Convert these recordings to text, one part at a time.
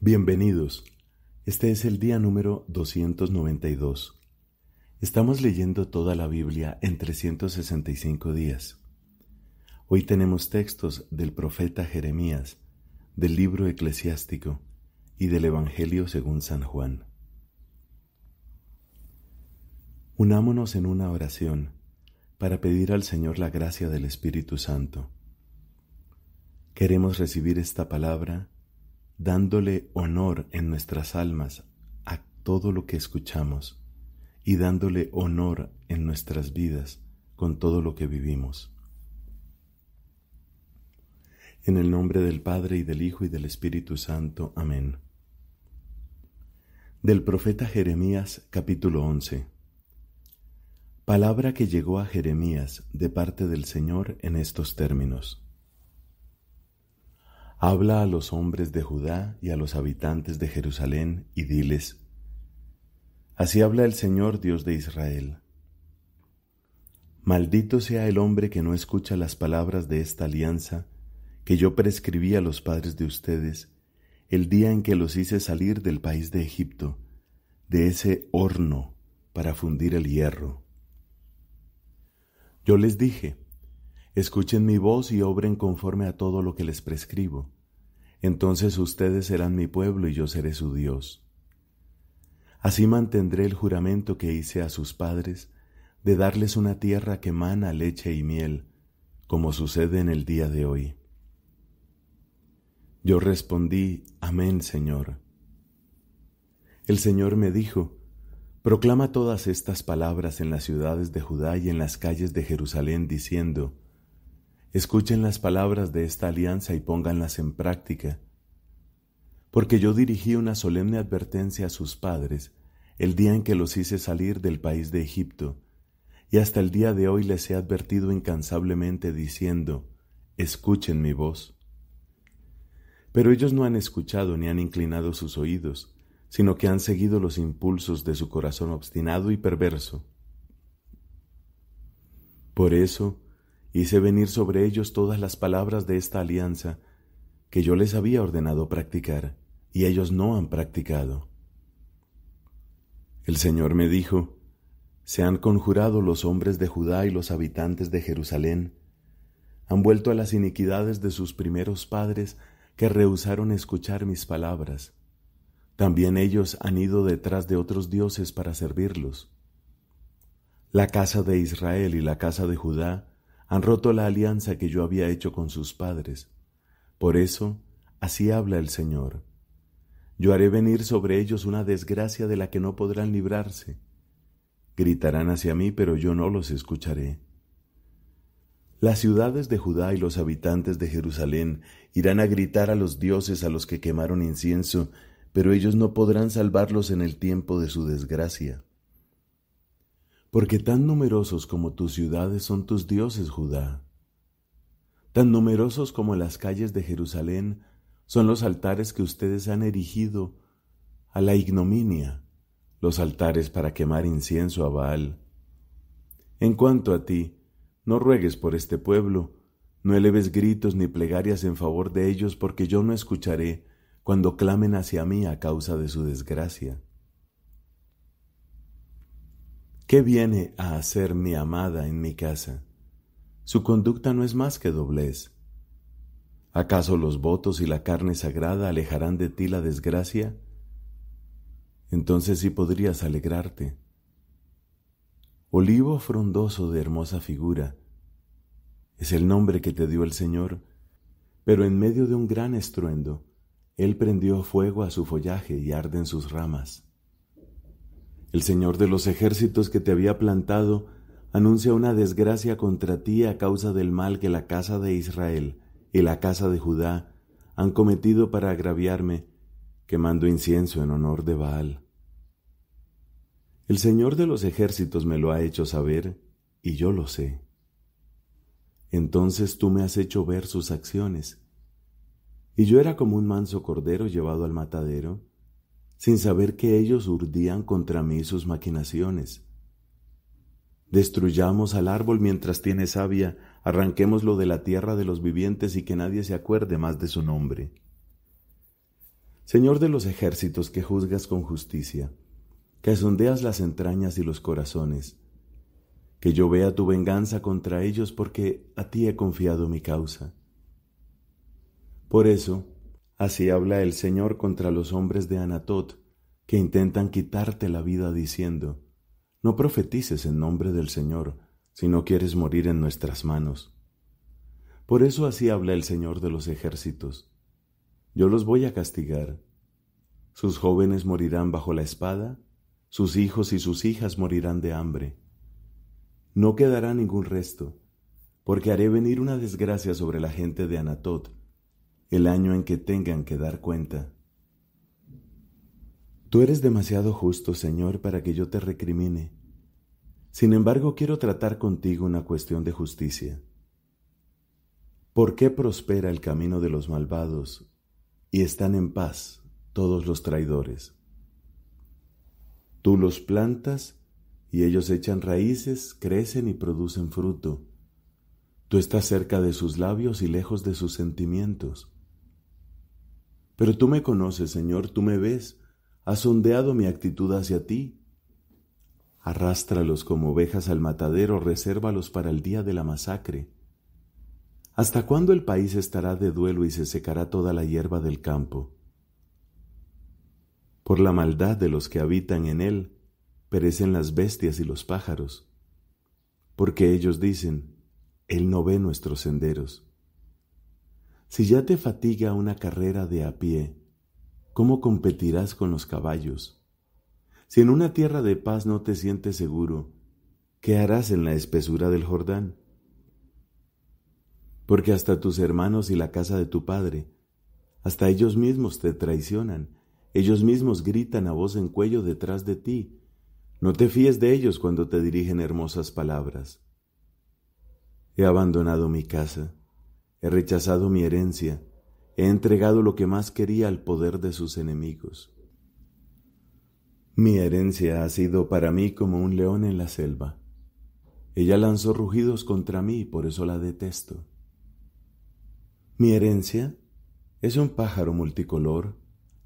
Bienvenidos. Este es el día número 292. Estamos leyendo toda la Biblia en 365 días. Hoy tenemos textos del profeta Jeremías, del libro eclesiástico y del Evangelio según San Juan. Unámonos en una oración para pedir al Señor la gracia del Espíritu Santo. Queremos recibir esta palabra dándole honor en nuestras almas a todo lo que escuchamos y dándole honor en nuestras vidas con todo lo que vivimos. En el nombre del Padre y del Hijo y del Espíritu Santo. Amén. Del profeta Jeremías capítulo 11. Palabra que llegó a Jeremías de parte del Señor en estos términos. Habla a los hombres de Judá y a los habitantes de Jerusalén y diles, Así habla el Señor Dios de Israel. Maldito sea el hombre que no escucha las palabras de esta alianza que yo prescribí a los padres de ustedes el día en que los hice salir del país de Egipto, de ese horno para fundir el hierro. Yo les dije, Escuchen mi voz y obren conforme a todo lo que les prescribo. Entonces ustedes serán mi pueblo y yo seré su Dios. Así mantendré el juramento que hice a sus padres de darles una tierra que mana leche y miel, como sucede en el día de hoy. Yo respondí, Amén, Señor. El Señor me dijo, Proclama todas estas palabras en las ciudades de Judá y en las calles de Jerusalén, diciendo, Escuchen las palabras de esta alianza y pónganlas en práctica. Porque yo dirigí una solemne advertencia a sus padres el día en que los hice salir del país de Egipto, y hasta el día de hoy les he advertido incansablemente diciendo, escuchen mi voz. Pero ellos no han escuchado ni han inclinado sus oídos, sino que han seguido los impulsos de su corazón obstinado y perverso. Por eso, hice venir sobre ellos todas las palabras de esta alianza que yo les había ordenado practicar, y ellos no han practicado. El Señor me dijo, Se han conjurado los hombres de Judá y los habitantes de Jerusalén, han vuelto a las iniquidades de sus primeros padres que rehusaron escuchar mis palabras. También ellos han ido detrás de otros dioses para servirlos. La casa de Israel y la casa de Judá han roto la alianza que yo había hecho con sus padres. Por eso, así habla el Señor. Yo haré venir sobre ellos una desgracia de la que no podrán librarse. Gritarán hacia mí, pero yo no los escucharé. Las ciudades de Judá y los habitantes de Jerusalén irán a gritar a los dioses a los que quemaron incienso, pero ellos no podrán salvarlos en el tiempo de su desgracia porque tan numerosos como tus ciudades son tus dioses, Judá. Tan numerosos como las calles de Jerusalén son los altares que ustedes han erigido a la ignominia, los altares para quemar incienso a Baal. En cuanto a ti, no ruegues por este pueblo, no eleves gritos ni plegarias en favor de ellos, porque yo no escucharé cuando clamen hacia mí a causa de su desgracia. ¿Qué viene a hacer mi amada en mi casa? Su conducta no es más que doblez. ¿Acaso los votos y la carne sagrada alejarán de ti la desgracia? Entonces sí podrías alegrarte. Olivo frondoso de hermosa figura, es el nombre que te dio el Señor, pero en medio de un gran estruendo, Él prendió fuego a su follaje y arden sus ramas. El Señor de los ejércitos que te había plantado anuncia una desgracia contra ti a causa del mal que la casa de Israel y la casa de Judá han cometido para agraviarme, quemando incienso en honor de Baal. El Señor de los ejércitos me lo ha hecho saber, y yo lo sé. Entonces tú me has hecho ver sus acciones. Y yo era como un manso cordero llevado al matadero, sin saber que ellos urdían contra mí sus maquinaciones. Destruyamos al árbol mientras tiene savia, arranquémoslo de la tierra de los vivientes y que nadie se acuerde más de su nombre. Señor de los ejércitos que juzgas con justicia, que sondeas las entrañas y los corazones, que yo vea tu venganza contra ellos porque a ti he confiado mi causa. Por eso, Así habla el Señor contra los hombres de Anatot, que intentan quitarte la vida diciendo, No profetices en nombre del Señor, si no quieres morir en nuestras manos. Por eso así habla el Señor de los ejércitos. Yo los voy a castigar. Sus jóvenes morirán bajo la espada, sus hijos y sus hijas morirán de hambre. No quedará ningún resto, porque haré venir una desgracia sobre la gente de Anatot, el año en que tengan que dar cuenta. Tú eres demasiado justo, Señor, para que yo te recrimine. Sin embargo, quiero tratar contigo una cuestión de justicia. ¿Por qué prospera el camino de los malvados y están en paz todos los traidores? Tú los plantas y ellos echan raíces, crecen y producen fruto. Tú estás cerca de sus labios y lejos de sus sentimientos. Pero tú me conoces, Señor, tú me ves, has sondeado mi actitud hacia ti. Arrástralos como ovejas al matadero, resérvalos para el día de la masacre. ¿Hasta cuándo el país estará de duelo y se secará toda la hierba del campo? Por la maldad de los que habitan en él, perecen las bestias y los pájaros, porque ellos dicen, Él no ve nuestros senderos. Si ya te fatiga una carrera de a pie, ¿cómo competirás con los caballos? Si en una tierra de paz no te sientes seguro, ¿qué harás en la espesura del Jordán? Porque hasta tus hermanos y la casa de tu padre, hasta ellos mismos te traicionan, ellos mismos gritan a voz en cuello detrás de ti. No te fíes de ellos cuando te dirigen hermosas palabras. He abandonado mi casa He rechazado mi herencia, he entregado lo que más quería al poder de sus enemigos. Mi herencia ha sido para mí como un león en la selva. Ella lanzó rugidos contra mí, por eso la detesto. Mi herencia es un pájaro multicolor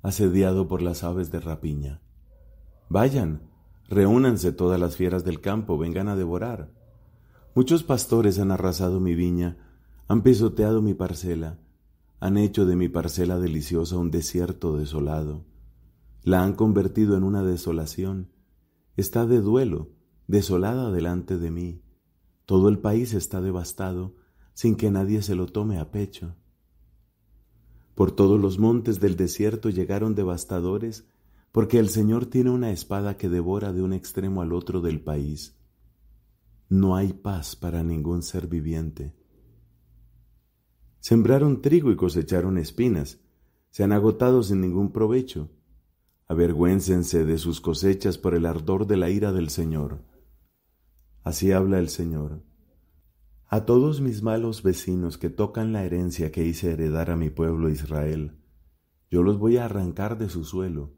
asediado por las aves de rapiña. Vayan, reúnanse todas las fieras del campo, vengan a devorar. Muchos pastores han arrasado mi viña, han pisoteado mi parcela, han hecho de mi parcela deliciosa un desierto desolado, la han convertido en una desolación, está de duelo, desolada delante de mí, todo el país está devastado, sin que nadie se lo tome a pecho. Por todos los montes del desierto llegaron devastadores, porque el Señor tiene una espada que devora de un extremo al otro del país. No hay paz para ningún ser viviente. Sembraron trigo y cosecharon espinas, se han agotado sin ningún provecho. Avergüéncense de sus cosechas por el ardor de la ira del Señor. Así habla el Señor. A todos mis malos vecinos que tocan la herencia que hice heredar a mi pueblo Israel, yo los voy a arrancar de su suelo,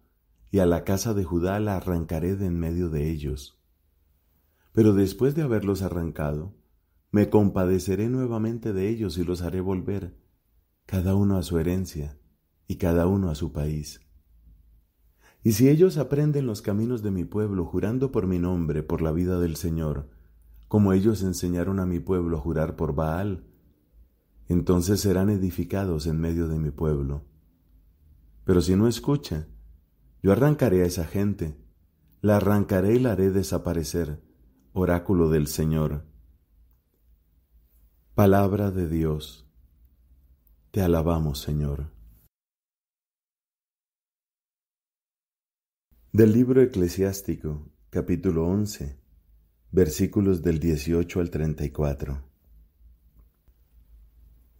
y a la casa de Judá la arrancaré de en medio de ellos. Pero después de haberlos arrancado, me compadeceré nuevamente de ellos y los haré volver, cada uno a su herencia y cada uno a su país. Y si ellos aprenden los caminos de mi pueblo, jurando por mi nombre, por la vida del Señor, como ellos enseñaron a mi pueblo a jurar por Baal, entonces serán edificados en medio de mi pueblo. Pero si no escucha, yo arrancaré a esa gente, la arrancaré y la haré desaparecer, oráculo del Señor. Palabra de Dios. Te alabamos, Señor. Del libro eclesiástico, capítulo 11, versículos del 18 al 34.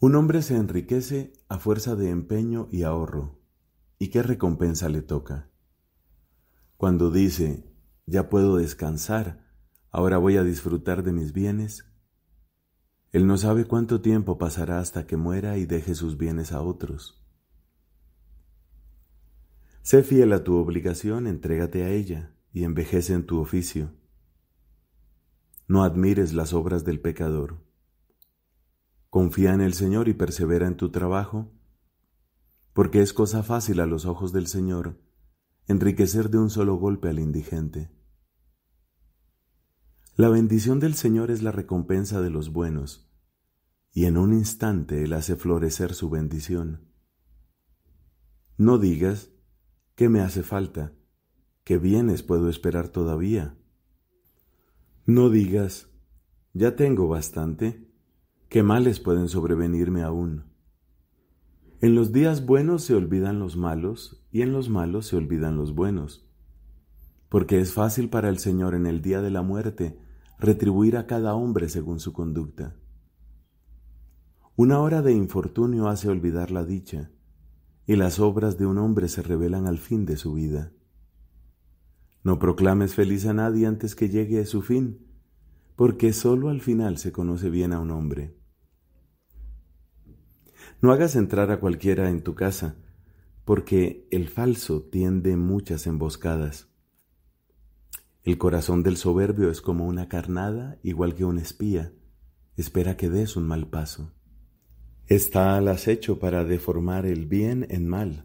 Un hombre se enriquece a fuerza de empeño y ahorro. ¿Y qué recompensa le toca? Cuando dice, ya puedo descansar, ahora voy a disfrutar de mis bienes, él no sabe cuánto tiempo pasará hasta que muera y deje sus bienes a otros. Sé fiel a tu obligación, entrégate a ella y envejece en tu oficio. No admires las obras del pecador. Confía en el Señor y persevera en tu trabajo, porque es cosa fácil a los ojos del Señor enriquecer de un solo golpe al indigente. La bendición del Señor es la recompensa de los buenos, y en un instante Él hace florecer su bendición. No digas, ¿qué me hace falta? ¿Qué bienes puedo esperar todavía? No digas, ya tengo bastante, ¿qué males pueden sobrevenirme aún? En los días buenos se olvidan los malos, y en los malos se olvidan los buenos. Porque es fácil para el Señor en el día de la muerte retribuir a cada hombre según su conducta. Una hora de infortunio hace olvidar la dicha, y las obras de un hombre se revelan al fin de su vida. No proclames feliz a nadie antes que llegue a su fin, porque sólo al final se conoce bien a un hombre. No hagas entrar a cualquiera en tu casa, porque el falso tiende muchas emboscadas. El corazón del soberbio es como una carnada, igual que un espía. Espera que des un mal paso. Está al acecho para deformar el bien en mal,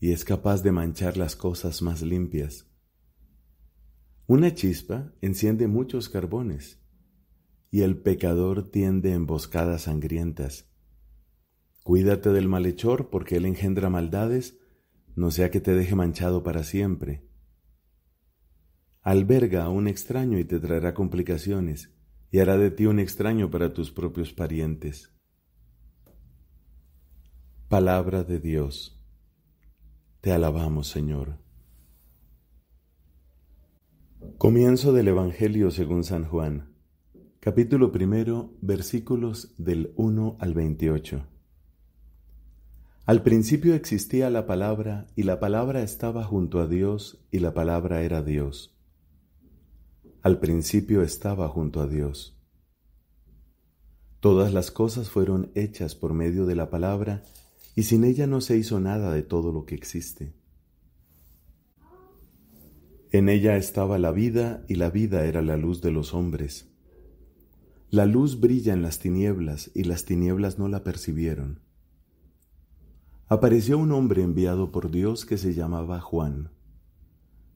y es capaz de manchar las cosas más limpias. Una chispa enciende muchos carbones, y el pecador tiende emboscadas sangrientas. Cuídate del malhechor, porque él engendra maldades, no sea que te deje manchado para siempre alberga a un extraño y te traerá complicaciones, y hará de ti un extraño para tus propios parientes. Palabra de Dios. Te alabamos, Señor. Comienzo del Evangelio según San Juan, capítulo primero, versículos del 1 al 28. Al principio existía la palabra, y la palabra estaba junto a Dios, y la palabra era Dios al principio estaba junto a Dios. Todas las cosas fueron hechas por medio de la palabra, y sin ella no se hizo nada de todo lo que existe. En ella estaba la vida, y la vida era la luz de los hombres. La luz brilla en las tinieblas, y las tinieblas no la percibieron. Apareció un hombre enviado por Dios que se llamaba Juan.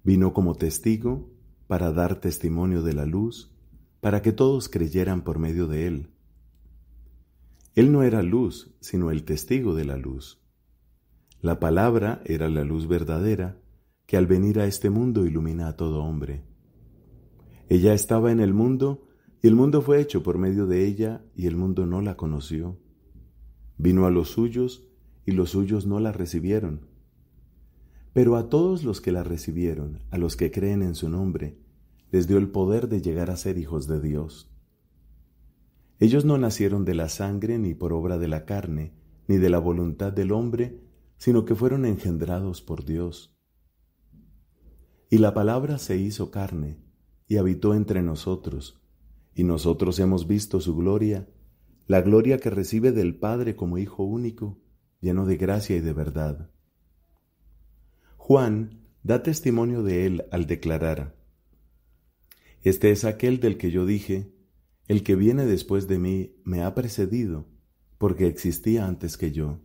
Vino como testigo para dar testimonio de la luz, para que todos creyeran por medio de él. Él no era luz, sino el testigo de la luz. La palabra era la luz verdadera, que al venir a este mundo ilumina a todo hombre. Ella estaba en el mundo, y el mundo fue hecho por medio de ella, y el mundo no la conoció. Vino a los suyos, y los suyos no la recibieron. Pero a todos los que la recibieron, a los que creen en su nombre, les dio el poder de llegar a ser hijos de Dios. Ellos no nacieron de la sangre ni por obra de la carne, ni de la voluntad del hombre, sino que fueron engendrados por Dios. Y la palabra se hizo carne, y habitó entre nosotros, y nosotros hemos visto su gloria, la gloria que recibe del Padre como Hijo único, lleno de gracia y de verdad. Juan da testimonio de él al declarar, Este es aquel del que yo dije, el que viene después de mí me ha precedido, porque existía antes que yo.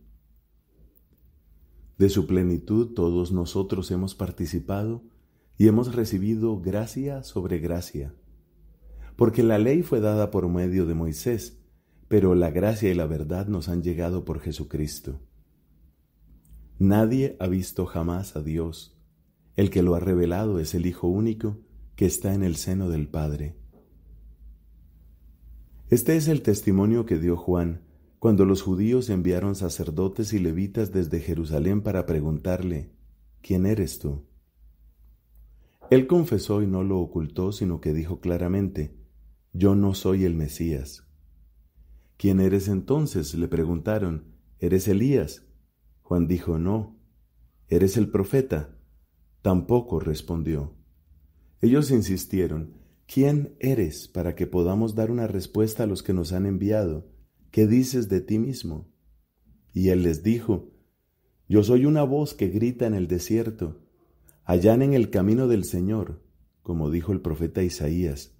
De su plenitud todos nosotros hemos participado y hemos recibido gracia sobre gracia, porque la ley fue dada por medio de Moisés, pero la gracia y la verdad nos han llegado por Jesucristo. Nadie ha visto jamás a Dios. El que lo ha revelado es el Hijo único que está en el seno del Padre. Este es el testimonio que dio Juan cuando los judíos enviaron sacerdotes y levitas desde Jerusalén para preguntarle, ¿quién eres tú? Él confesó y no lo ocultó, sino que dijo claramente, yo no soy el Mesías. ¿Quién eres entonces? le preguntaron, ¿eres Elías? Juan dijo, No, ¿eres el profeta? Tampoco respondió. Ellos insistieron, ¿quién eres para que podamos dar una respuesta a los que nos han enviado? ¿Qué dices de ti mismo? Y él les dijo, Yo soy una voz que grita en el desierto, allá en el camino del Señor, como dijo el profeta Isaías.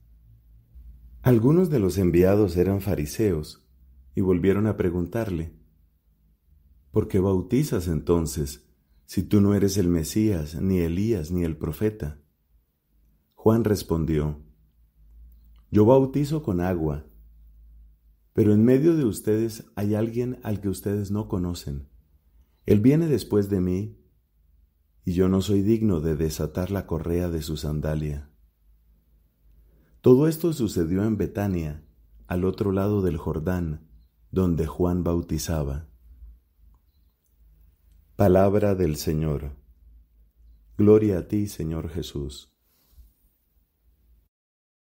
Algunos de los enviados eran fariseos, y volvieron a preguntarle, ¿Por qué bautizas entonces si tú no eres el Mesías, ni Elías, ni el profeta? Juan respondió, Yo bautizo con agua, pero en medio de ustedes hay alguien al que ustedes no conocen. Él viene después de mí, y yo no soy digno de desatar la correa de su sandalia. Todo esto sucedió en Betania, al otro lado del Jordán, donde Juan bautizaba. Palabra del Señor. Gloria a ti, Señor Jesús.